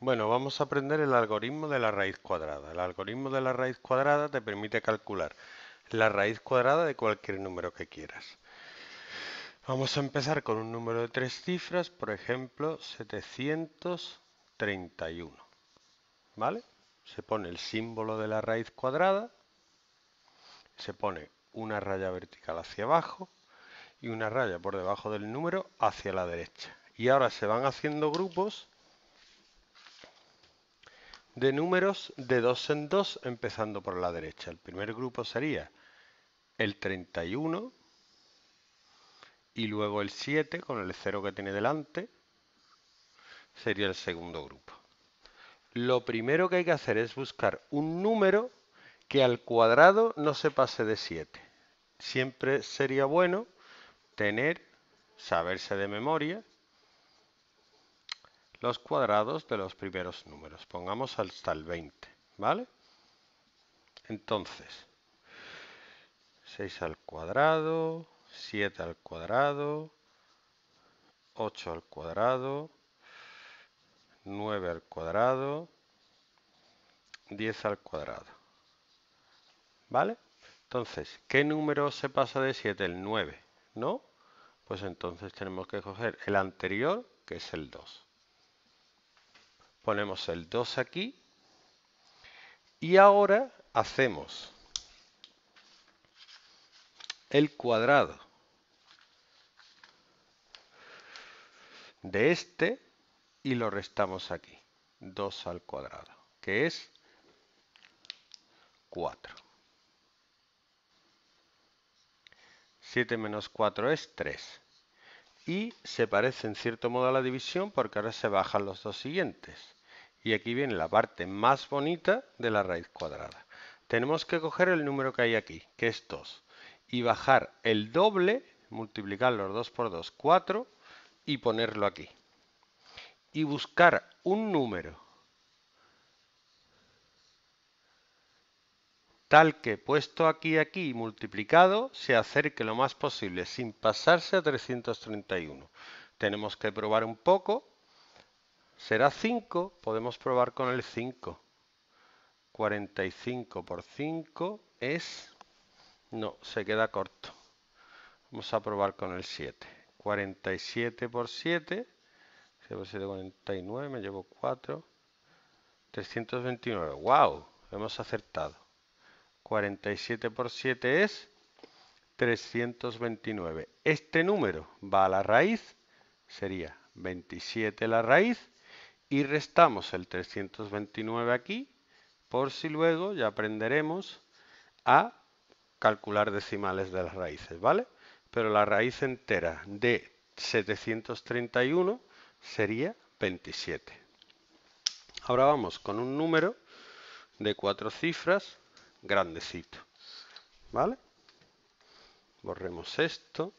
Bueno, vamos a aprender el algoritmo de la raíz cuadrada. El algoritmo de la raíz cuadrada te permite calcular la raíz cuadrada de cualquier número que quieras. Vamos a empezar con un número de tres cifras, por ejemplo, 731. ¿Vale? Se pone el símbolo de la raíz cuadrada, se pone una raya vertical hacia abajo y una raya por debajo del número hacia la derecha. Y ahora se van haciendo grupos de números de 2 en 2 empezando por la derecha. El primer grupo sería el 31 y luego el 7 con el 0 que tiene delante sería el segundo grupo. Lo primero que hay que hacer es buscar un número que al cuadrado no se pase de 7. Siempre sería bueno tener, saberse de memoria, los cuadrados de los primeros números. Pongamos hasta el 20, ¿vale? Entonces, 6 al cuadrado, 7 al cuadrado, 8 al cuadrado, 9 al cuadrado, 10 al cuadrado. ¿Vale? Entonces, ¿qué número se pasa de 7? El 9, ¿no? Pues entonces tenemos que coger el anterior, que es el 2 ponemos el 2 aquí y ahora hacemos el cuadrado de este y lo restamos aquí, 2 al cuadrado, que es 4. 7 menos 4 es 3. Y se parece en cierto modo a la división porque ahora se bajan los dos siguientes. Y aquí viene la parte más bonita de la raíz cuadrada. Tenemos que coger el número que hay aquí, que es 2, y bajar el doble, multiplicar los 2 por 2, 4, y ponerlo aquí. Y buscar un número tal que puesto aquí aquí multiplicado se acerque lo más posible sin pasarse a 331. Tenemos que probar un poco será 5, podemos probar con el 5. 45 por 5 es... No, se queda corto. Vamos a probar con el 7. 47 por 7, 7 por 7, 49, me llevo 4. 329, wow, hemos acertado. 47 por 7 es 329. Este número va a la raíz, sería 27 la raíz y restamos el 329 aquí, por si luego ya aprenderemos a calcular decimales de las raíces, ¿vale? Pero la raíz entera de 731 sería 27. Ahora vamos con un número de cuatro cifras grandecito, ¿vale? Borremos esto.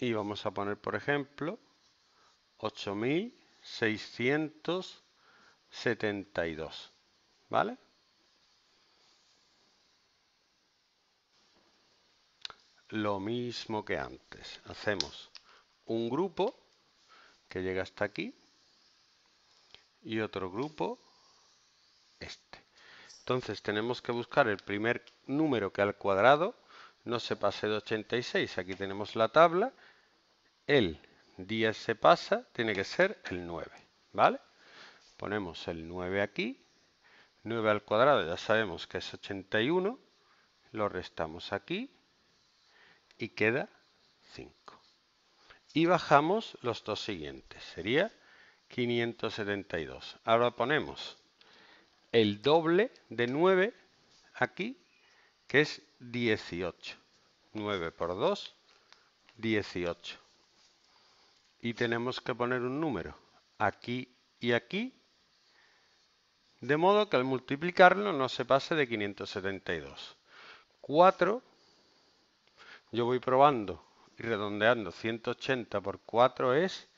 y vamos a poner, por ejemplo, 8672, ¿vale? Lo mismo que antes. Hacemos un grupo que llega hasta aquí y otro grupo este. Entonces tenemos que buscar el primer número que al cuadrado no se pase de 86. Aquí tenemos la tabla. El 10 se pasa, tiene que ser el 9. ¿Vale? Ponemos el 9 aquí. 9 al cuadrado ya sabemos que es 81. Lo restamos aquí. Y queda 5. Y bajamos los dos siguientes. Sería 572. Ahora ponemos el doble de 9 aquí, que es 18. 9 por 2, 18. Y tenemos que poner un número aquí y aquí, de modo que al multiplicarlo no se pase de 572. 4, yo voy probando y redondeando, 180 por 4 es,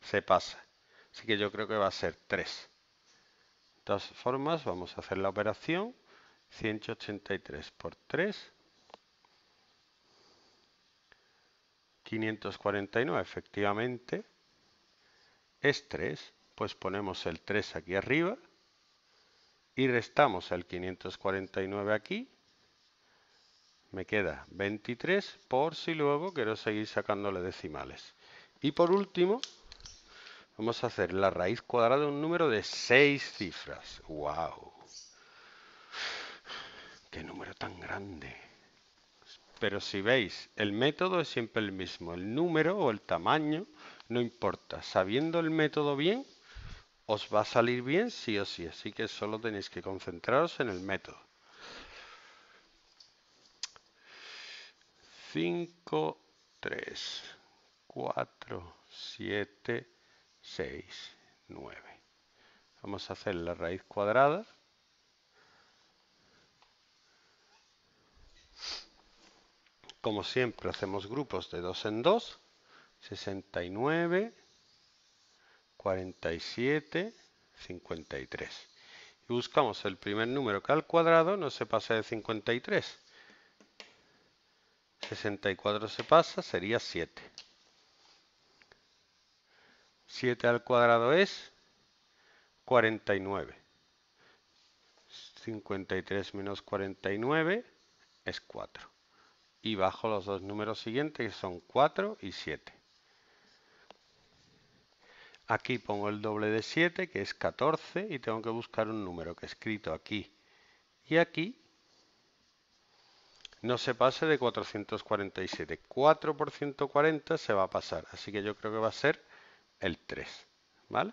se pasa. Así que yo creo que va a ser 3. De todas formas, vamos a hacer la operación. 183 por 3 549, efectivamente, es 3. Pues ponemos el 3 aquí arriba y restamos el 549 aquí. Me queda 23 por si luego quiero seguir sacándole decimales. Y por último, vamos a hacer la raíz cuadrada de un número de 6 cifras. ¡Wow! ¡Qué número tan grande! Pero si veis, el método es siempre el mismo. El número o el tamaño no importa. Sabiendo el método bien, os va a salir bien sí o sí. Así que solo tenéis que concentraros en el método. 5, 3, 4, 7, 6, 9. Vamos a hacer la raíz cuadrada. como siempre, hacemos grupos de 2 en 2. 69, 47, 53. Y buscamos el primer número que al cuadrado no se pasa de 53. 64 se pasa, sería 7. 7 al cuadrado es 49. 53 menos 49 es 4 y bajo los dos números siguientes que son 4 y 7. Aquí pongo el doble de 7 que es 14 y tengo que buscar un número que he escrito aquí y aquí no se pase de 447. 4 por 140 se va a pasar, así que yo creo que va a ser el 3, ¿vale?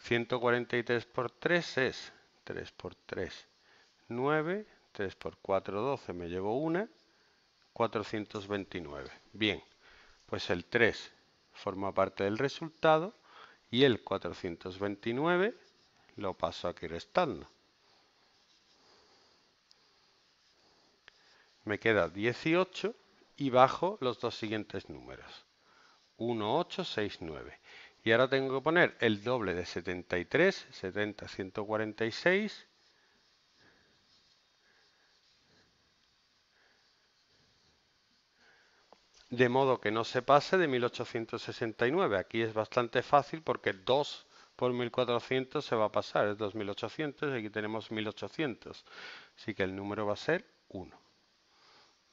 143 por 3 es 3 por 3, 9, 3 por 4, 12, me llevo 1. 429. Bien, pues el 3 forma parte del resultado y el 429 lo paso aquí restando. Me queda 18 y bajo los dos siguientes números. 1, 8, 6, 9. Y ahora tengo que poner el doble de 73, 70, 146 de modo que no se pase de 1869. Aquí es bastante fácil porque 2 por 1400 se va a pasar, es 2800 y aquí tenemos 1800. Así que el número va a ser 1.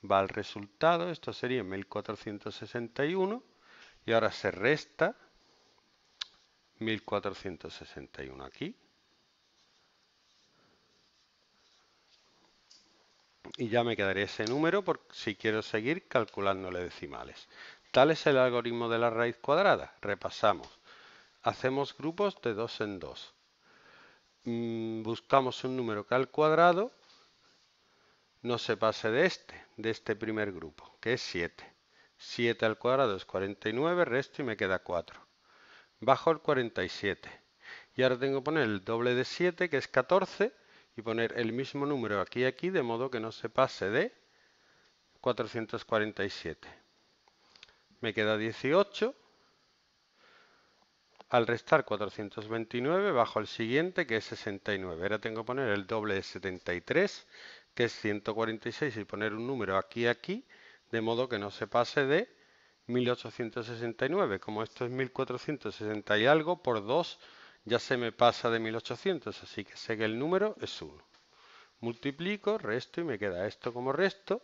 Va al resultado, esto sería 1461 y ahora se resta 1461 aquí. y ya me quedaría ese número por si quiero seguir calculándole decimales. Tal es el algoritmo de la raíz cuadrada. Repasamos. Hacemos grupos de 2 en 2. Mm, buscamos un número que al cuadrado no se pase de este, de este primer grupo, que es 7. 7 al cuadrado es 49, resto y me queda 4. Bajo el 47. Y ahora tengo que poner el doble de 7, que es 14, y poner el mismo número aquí y aquí, de modo que no se pase de 447. Me queda 18. Al restar 429 bajo el siguiente que es 69. Ahora tengo que poner el doble de 73 que es 146 y poner un número aquí y aquí de modo que no se pase de 1869. Como esto es 1460 y algo por 2 ya se me pasa de 1800, así que sé que el número es 1. Multiplico, resto y me queda esto como resto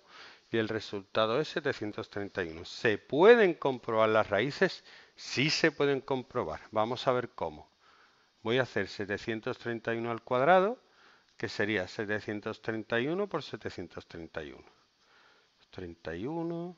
y el resultado es 731. ¿Se pueden comprobar las raíces? Sí se pueden comprobar. Vamos a ver cómo. Voy a hacer 731 al cuadrado, que sería 731 por 731. 31,